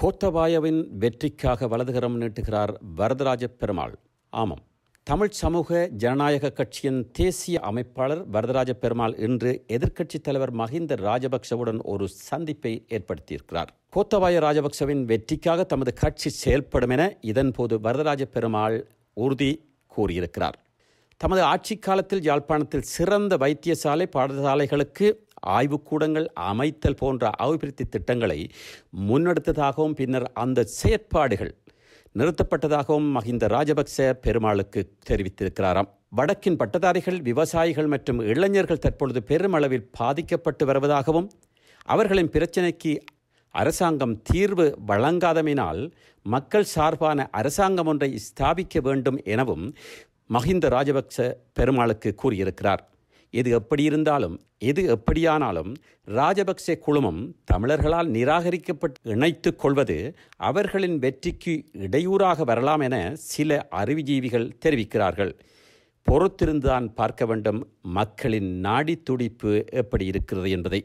கோத்தபாயவின் வெற்றிக்காக வலதுகரம் நீட்டுகிறார் வரதராஜ பெருமாள் ஆமாம் தமிழ் சமூக ஜனநாயக கட்சியின் தேசிய அமைப்பாளர் வரதராஜ பெருமாள் இன்று எதிர்க்கட்சித் தலைவர் மஹிந்த ராஜபக்சவுடன் ஒரு சந்திப்பை ஏற்படுத்தியிருக்கிறார் கோத்தபாய ராஜபக்சவின் வெற்றிக்காக தமது கட்சி செயல்படும் என இதன்போது வரதராஜ பெருமாள் உறுதி கூறியிருக்கிறார் தமது ஆட்சி காலத்தில் யாழ்ப்பாணத்தில் சிறந்த வைத்தியசாலை பாடசாலைகளுக்கு ஆய்வுக்கூடங்கள் அமைத்தல் போன்ற அபிவிருத்தி திட்டங்களை முன்னெடுத்ததாகவும் பின்னர் அந்த செயற்பாடுகள் நிறுத்தப்பட்டதாகவும் மஹிந்த ராஜபக்ச பெருமாளுக்கு தெரிவித்திருக்கிறாராம் வடக்கின் பட்டதாரிகள் விவசாயிகள் மற்றும் இளைஞர்கள் தற்பொழுது பெருமளவில் பாதிக்கப்பட்டு வருவதாகவும் அவர்களின் பிரச்சினைக்கு அரசாங்கம் தீர்வு வழங்காதமினால் மக்கள் சார்பான அரசாங்கம் ஒன்றை ஸ்தாபிக்க வேண்டும் எனவும் மஹிந்த ராஜபக்ச பெருமாளுக்கு கூறியிருக்கிறார் எது எப்படி இருந்தாலும் எது எப்படியானாலும் ராஜபக்சே குழுமம் தமிழர்களால் நிராகரிக்கப்பட்டு இணைத்து கொள்வது அவர்களின் வெற்றிக்கு இடையூறாக வரலாம் என சில அறிவுஜீவிகள் தெரிவிக்கிறார்கள் பொறுத்திருந்துதான் பார்க்க வேண்டும் மக்களின் நாடி துடிப்பு எப்படி இருக்கிறது என்பதை